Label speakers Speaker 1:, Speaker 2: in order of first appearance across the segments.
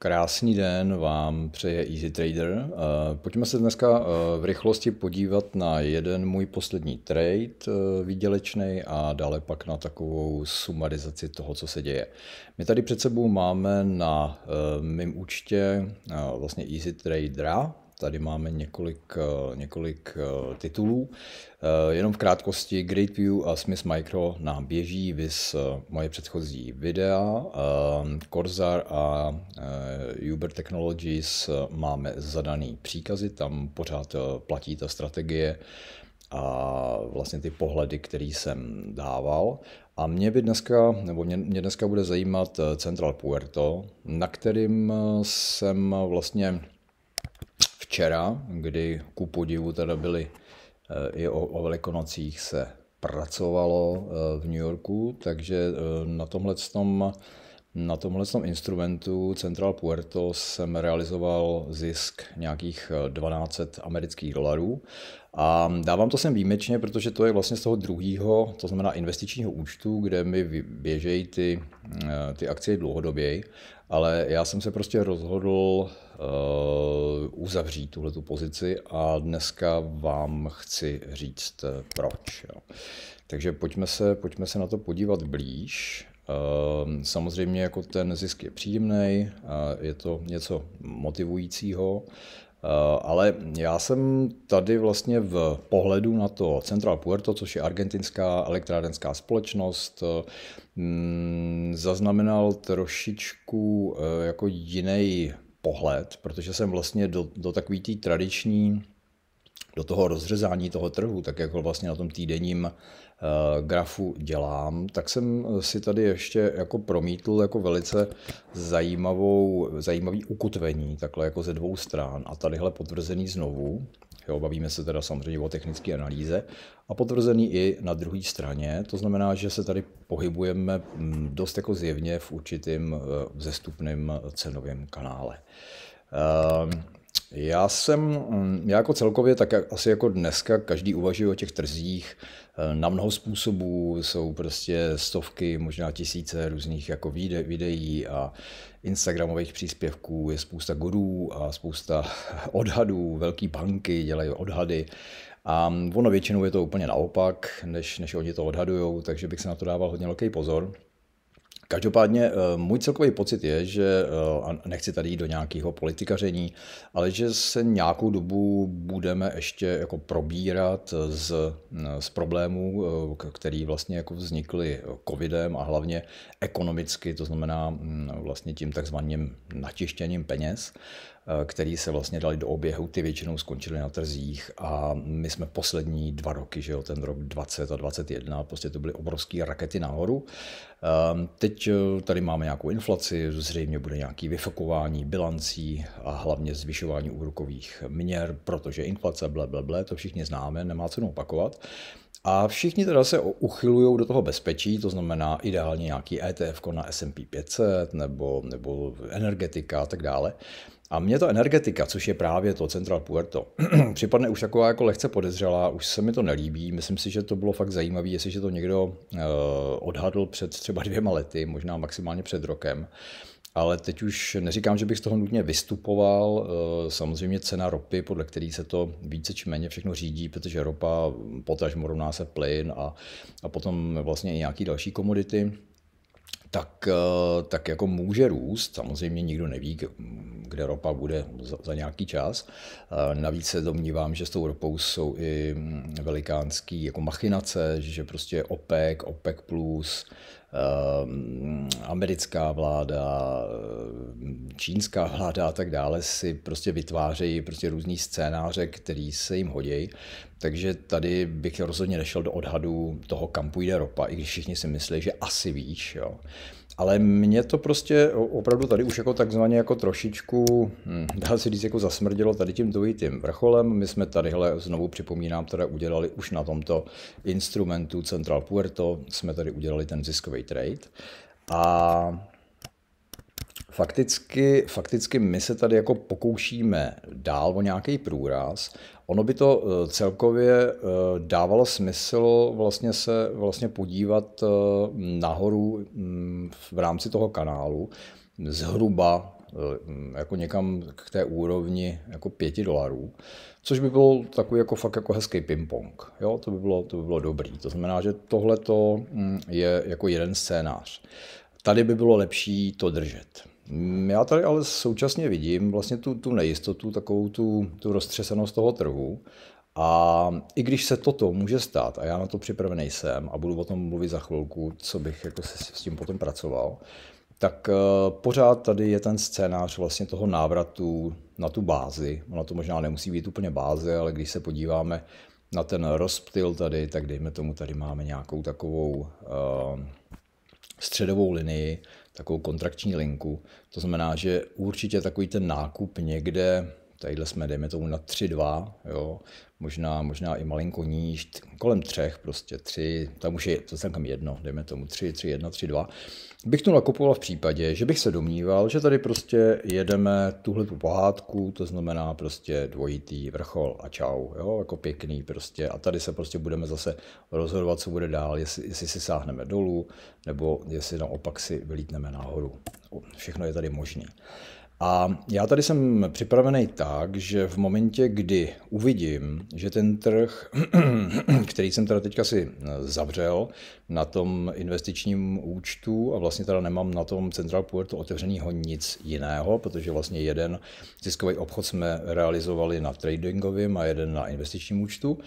Speaker 1: Krásný den vám přeje Easy Trader. Eh, pojďme se dneska eh, v rychlosti podívat na jeden můj poslední trade eh, výdělečný a dále pak na takovou sumarizaci toho, co se děje. My tady před sebou máme na mém účtě vlastně Easy Tradera, Tady máme několik, eh, několik eh, titulů. Eh, jenom v krátkosti, Great View a Smith Micro nám běží vys moje předchozí videa. Corsair ehm, a Uber Technologies máme zadaný příkazy, tam pořád platí ta strategie a vlastně ty pohledy, které jsem dával. A mě by dneska, nebo mě, mě dneska bude zajímat Central Puerto, na kterým jsem vlastně večera, kdy ku podivu teda byly eh, i o, o Velikonocích se pracovalo eh, v New Yorku, takže eh, na tomhle tom na tomhle instrumentu Central Puerto jsem realizoval zisk nějakých 12 amerických dolarů a dávám to sem výjimečně, protože to je vlastně z toho druhého, to znamená investičního účtu, kde mi běžejí ty, ty akcie dlouhodoběji, ale já jsem se prostě rozhodl uzavřít tuhle pozici a dneska vám chci říct eh, proč. Jo. Takže pojďme se, pojďme se na to podívat blíž. Ehm, samozřejmě jako ten zisk je příjemný, je to něco motivujícího, eh, ale já jsem tady vlastně v pohledu na to Central Puerto, což je argentinská elektrárenská společnost, ehm, zaznamenal trošičku eh, jako jiný pohled, protože jsem vlastně do, do takový té tradiční, do toho rozřezání toho trhu, tak jako vlastně na tom týdenním eh, grafu dělám, tak jsem si tady ještě jako promítl jako velice zajímavou, zajímavý ukutvení, takhle jako ze dvou stran a tadyhle potvrzený znovu. Jo, bavíme se teda samozřejmě o technické analýze a potvrzený i na druhé straně. To znamená, že se tady pohybujeme mm, dost jako zjevně v určitým eh, vzestupným cenovém kanále. Ehm, já jsem, mm, já jako celkově, tak asi jako dneska, každý uvažuje o těch trzích eh, na mnoho způsobů. Jsou prostě stovky, možná tisíce různých jako videí a Instagramových příspěvků, je spousta gurů a spousta odhadů, velký banky dělají odhady. A ono většinou je to úplně naopak, než, než oni to odhadují, takže bych se na to dával hodně velký pozor. Každopádně eh, můj celkový pocit je, že, eh, a nechci tady jít do nějakého politikaření, ale že se nějakou dobu budeme ještě jako probírat z, eh, z problémů, který vlastně jako vznikly covidem a hlavně ekonomicky, to znamená mm, vlastně tím takzvaným natištěním peněz. Eh, který se vlastně dali do oběhu, ty většinou skončily na trzích a my jsme poslední dva roky, že jo, ten rok 20 a 21, prostě to byly obrovské rakety nahoru. Ehm, teď eh, tady máme nějakou inflaci, zřejmě bude nějaký vyfakování bilancí a hlavně zvyšování úrokových měr, protože inflace, ble, ble, ble, to všichni známe, nemá cenu opakovat. A všichni teda se uchylují do toho bezpečí, to znamená ideálně nějaký ETF na S&P 500 nebo, nebo energetika a tak dále. A mě ta energetika, což je právě to Central Puerto, připadne už taková jako lehce podezřelá, už se mi to nelíbí. Myslím si, že to bylo fakt zajímavé, jestliže to někdo uh, odhadl před třeba dvěma lety, možná maximálně před rokem ale teď už neříkám, že bych z toho nutně vystupoval. Eh, samozřejmě cena ropy, podle které se to více či méně všechno řídí, protože ropa, potažmo rovná se plyn a, a potom vlastně i nějaký další komodity tak, eh, tak jako může růst. Samozřejmě nikdo neví, kde ropa bude za, za nějaký čas. Eh, navíc se domnívám, že s tou ropou jsou i mm, velikánský jako machinace, že prostě OPEC, OPEC+, plus, Ehm, americká vláda, ehm, čínská vláda a tak dále si prostě vytvářejí prostě různý scénáře, který se jim hodí. Takže tady bych rozhodně nešel do odhadu toho, kam půjde ropa, i když všichni si myslí, že asi víš. Jo. Ale mě to prostě opravdu tady už jako takzvaně jako trošičku, hm, dá se říct, jako zasmrdilo tady tím dvojitým vrcholem. My jsme tadyhle, znovu připomínám, teda udělali už na tomto instrumentu Central Puerto, jsme tady udělali ten ziskový trade. A Fakticky, fakticky my se tady jako pokoušíme dál o nějaký průraz. Ono by to eh, celkově eh, dávalo smysl vlastně se vlastně podívat eh, nahoru mm, v rámci toho kanálu zhruba mm, jako někam k té úrovni jako 5 dolarů, což by bylo takový jako fakt jako hezký ping-pong. Jo, to by bylo, to by bylo dobrý. To znamená, že tohle mm, je jako jeden scénář. Tady by bylo lepší to držet. Mm, já tady ale současně vidím vlastně tu, tu nejistotu, takovou tu, tu roztřesenost toho trhu. A i když se toto může stát, a já na to připravený jsem a budu o tom mluvit za chvilku, co bych jako se s tím potom pracoval, tak eh, pořád tady je ten scénář vlastně toho návratu na tu bázi. Ona to možná nemusí být úplně báze, ale když se podíváme na ten rozptyl tady, tak dejme tomu, tady máme nějakou takovou uh, středovou linii, takovou kontrakční linku. To znamená, že určitě takový ten nákup někde Tadyhle jsme, dejme tomu, na 3-2, jo, možná, možná i malinko níž, kolem třech prostě, tři, tam už je to celkem jedno, dejme tomu tři, tři, jedna, tři, dva. Bych to nakupoval v případě, že bych se domníval, že tady prostě jedeme tuhle tu pohádku, to znamená prostě dvojitý vrchol a čau, jo, jako pěkný prostě a tady se prostě budeme zase rozhodovat, co bude dál, jestli, jestli si sáhneme dolů, nebo jestli naopak si vylítneme nahoru. Všechno je tady možné. A já tady jsem připravený tak, že v momentě, kdy uvidím, že ten trh, který jsem teda teďka si eh, zavřel na tom investičním účtu a vlastně teda nemám na tom Central Puerto otevřenýho nic jiného, protože vlastně jeden ziskový obchod jsme realizovali na tradingovém a jeden na investičním účtu,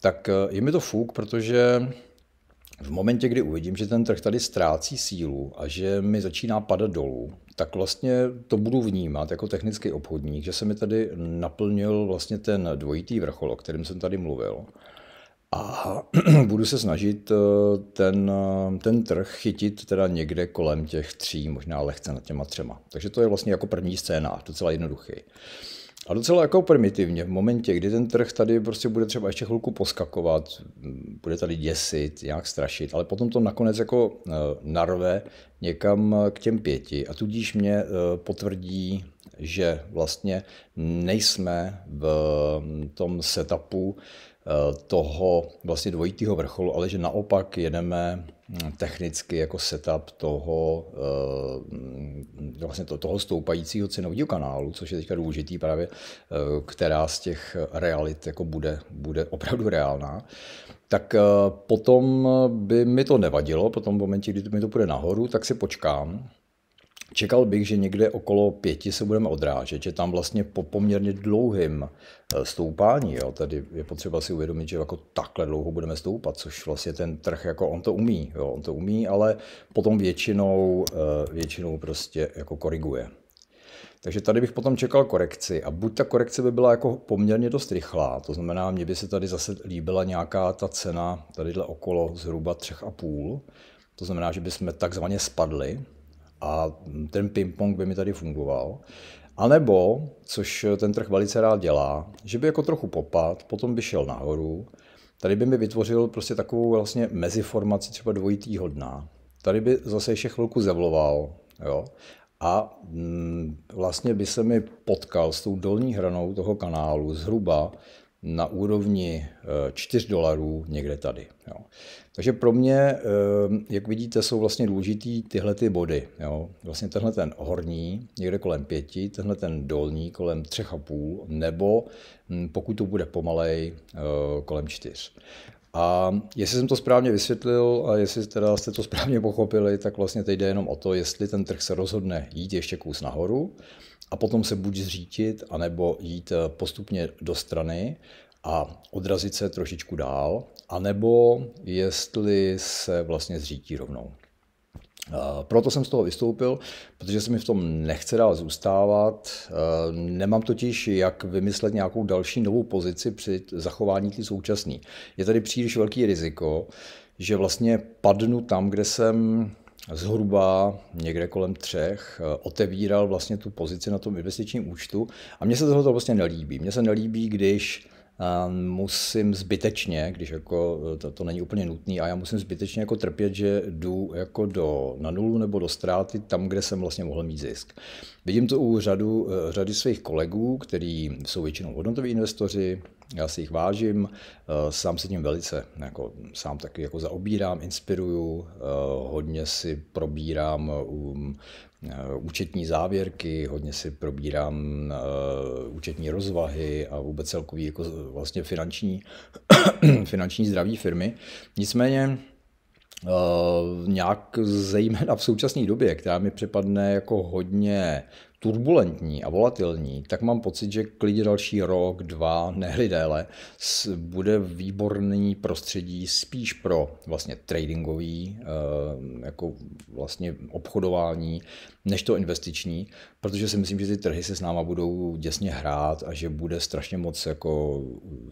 Speaker 1: tak eh, je mi to fuk, protože v momentě, kdy uvidím, že ten trh tady ztrácí sílu a že mi začíná padat dolů, tak vlastně to budu vnímat jako technický obchodník, že se mi tady naplnil vlastně ten dvojitý vrchol, o kterém jsem tady mluvil. A budu se snažit eh, ten, eh, ten trh chytit teda někde kolem těch tří, možná lehce nad těma třema. Takže to je vlastně jako první scénář, docela jednoduchý. A docela jako primitivně, v momentě, kdy ten trh tady prostě bude třeba ještě chvilku poskakovat, bude tady děsit, nějak strašit, ale potom to nakonec jako eh, narve někam eh, k těm pěti a tudíž mě eh, potvrdí, že vlastně nejsme v mm, tom setupu toho vlastně dvojitého vrcholu, ale že naopak jedeme technicky jako setup toho, eh, vlastně to, toho stoupajícího cenového kanálu, což je teďka důležitý právě, eh, která z těch realit jako bude, bude opravdu reálná, tak eh, potom by mi to nevadilo, potom v momentě, kdy mi to půjde nahoru, tak si počkám, Čekal bych, že někde okolo pěti se budeme odrážet, že tam vlastně po poměrně dlouhém eh, stoupání, jo, tady je potřeba si uvědomit, že jako takhle dlouho budeme stoupat, což vlastně ten trh, jako on to umí, jo, on to umí, ale potom většinou, eh, většinou prostě jako koriguje. Takže tady bych potom čekal korekci a buď ta korekce by byla jako poměrně dost rychlá, to znamená, mně by se tady zase líbila nějaká ta cena, tadyhle okolo zhruba třech a půl. to znamená, že bychom takzvaně spadli, a ten ping-pong by mi tady fungoval. A nebo, což ten trh velice rád dělá, že by jako trochu popad, potom by šel nahoru, tady by mi vytvořil prostě takovou vlastně meziformaci třeba dvojitýho dna. Tady by zase ještě chvilku zevloval, jo, a mm, vlastně by se mi potkal s tou dolní hranou toho kanálu zhruba na úrovni 4 eh, dolarů někde tady. Jo. Takže pro mě, eh, jak vidíte, jsou vlastně důležitý tyhle ty body. Jo. Vlastně tenhle ten horní někde kolem pěti, tenhle ten dolní kolem třech a půl, nebo hm, pokud to bude pomalej, eh, kolem čtyř. A jestli jsem to správně vysvětlil a jestli teda jste to správně pochopili, tak vlastně teď jde jenom o to, jestli ten trh se rozhodne jít ještě kus nahoru a potom se buď zřítit, anebo jít eh, postupně do strany a odrazit se trošičku dál, anebo jestli se vlastně zřítí rovnou. Eh, proto jsem z toho vystoupil, protože se mi v tom nechce dál zůstávat. Eh, nemám totiž, jak vymyslet nějakou další novou pozici při zachování té současné. Je tady příliš velký riziko, že vlastně padnu tam, kde jsem zhruba někde kolem třech eh, otevíral vlastně tu pozici na tom investičním účtu a mně se tohle vlastně nelíbí. Mně se nelíbí, když musím zbytečně, když jako e, to, to není úplně nutné, a já musím zbytečně jako trpět, že jdu jako do, na nulu nebo do ztráty tam, kde jsem vlastně mohl mít zisk. Vidím to u řadu, e, řady svých kolegů, kteří jsou většinou hodnotoví investoři, já si jich vážím, e, sám se tím velice, jako, sám taky jako zaobírám, inspiruju, hodně si probírám um, Eh, účetní závěrky, hodně si probírám eh, účetní rozvahy a vůbec celkový jako eh, vlastně finanční, finanční zdraví firmy. Nicméně nějak zejména v současné době, která mi připadne jako hodně turbulentní a volatilní, tak mám pocit, že klidně další rok, dva, nehli déle, bude výborný prostředí spíš pro vlastně tradingový, eh, jako vlastně obchodování, než to investiční, protože si myslím, že ty trhy se s náma budou děsně hrát a že bude strašně moc jako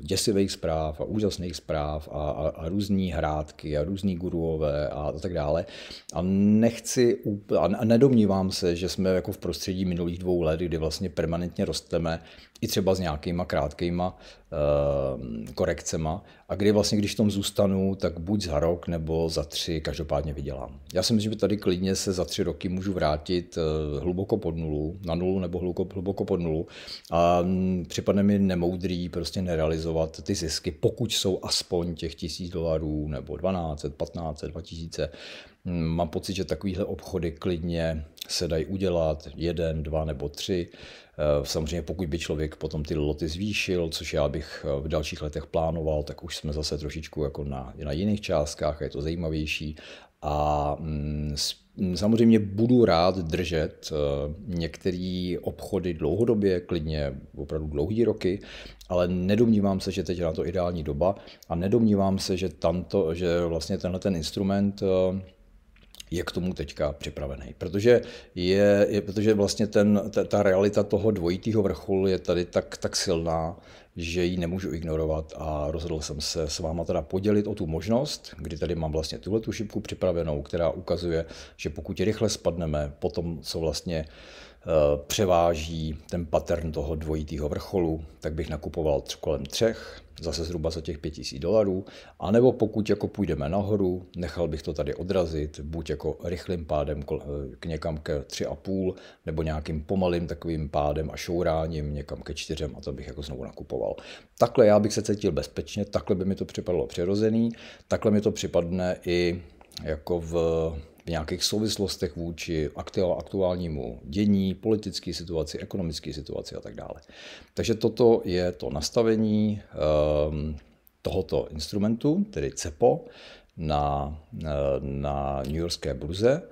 Speaker 1: děsivých zpráv a úžasných zpráv a, a, a různý hrátky a různý guruové a, a tak dále. A nechci a nedomnívám se, že jsme jako v prostředí minulého uplynulých dvou let, kdy vlastně permanentně rosteme, i třeba s nějakýma krátkýma Eh, korekcema a kdy vlastně, když tom zůstanu, tak buď za rok nebo za tři každopádně vydělám. Já si myslím, že tady klidně se za tři roky můžu vrátit eh, hluboko pod nulu, na nulu nebo hluboko pod nulu a mm, připadne mi nemoudrý prostě nerealizovat ty zisky, pokud jsou aspoň těch tisíc dolarů nebo 12, 15, 2000. Mám pocit, že takovýhle obchody klidně se dají udělat jeden, dva nebo tři Eh, samozřejmě pokud by člověk potom ty loty zvýšil, což já bych eh, v dalších letech plánoval, tak už jsme zase trošičku jako na, na jiných částkách a je to zajímavější. A mm, mm, samozřejmě budu rád držet eh, některé obchody dlouhodobě, klidně opravdu dlouhý roky, ale nedomnívám se, že teď je na to ideální doba a nedomnívám se, že, tamto, že vlastně tenhle ten instrument je k tomu teďka připravený. Protože, je, je, protože vlastně ten, ta, ta realita toho dvojitého vrcholu je tady tak, tak silná, že ji nemůžu ignorovat a rozhodl jsem se s váma teda podělit o tu možnost, kdy tady mám vlastně tuhle tu šipku připravenou, která ukazuje, že pokud rychle spadneme po tom, co vlastně Eh, převáží ten pattern toho dvojitého vrcholu, tak bych nakupoval kolem třech, zase zhruba za těch 5000 dolarů, anebo pokud jako půjdeme nahoru, nechal bych to tady odrazit, buď jako rychlým pádem eh, k někam ke 3,5, nebo nějakým pomalým takovým pádem a šouráním někam ke 4 a to bych jako znovu nakupoval. Takhle já bych se cítil bezpečně, takhle by mi to připadlo přirozený, takhle mi to připadne i jako v v nějakých souvislostech vůči aktuálnímu dění, politické situaci, ekonomické situaci a tak dále. Takže toto je to nastavení ehm, tohoto instrumentu, tedy CEPO, na, e, na New Yorkské burze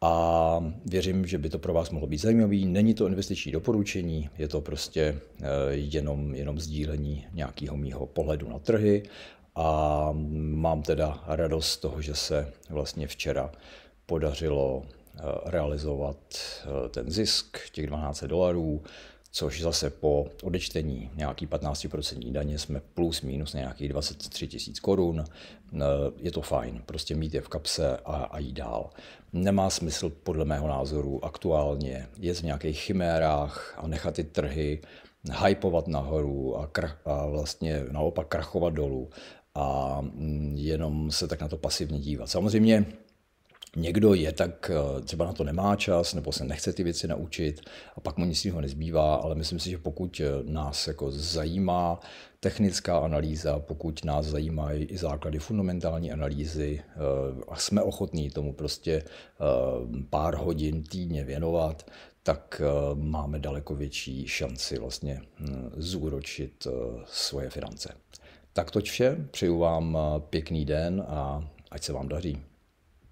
Speaker 1: a věřím, že by to pro vás mohlo být zajímavý. Není to investiční doporučení, je to prostě e, jenom, jenom sdílení nějakého mýho pohledu na trhy a mám teda radost z toho, že se vlastně včera podařilo eh, realizovat eh, ten zisk těch 12 dolarů, což zase po odečtení nějaký 15% daně jsme plus minus nějakých 23 tisíc korun. Eh, je to fajn, prostě mít je v kapse a, a jít dál. Nemá smysl podle mého názoru aktuálně jet v nějakých chimérách a nechat ty trhy hypovat nahoru a, krach, a vlastně naopak krachovat dolů a mm, jenom se tak na to pasivně dívat. Samozřejmě Někdo je tak, eh, třeba na to nemá čas, nebo se nechce ty věci naučit a pak mu nic jiného nezbývá, ale myslím si, že pokud eh, nás jako zajímá technická analýza, pokud nás zajímají i základy fundamentální analýzy eh, a jsme ochotní tomu prostě pár hodin týdně věnovat, tak máme daleko větší šanci vlastně hm, zúročit svoje finance. Tak toť vše, přeju vám pěkný den a ať se vám daří.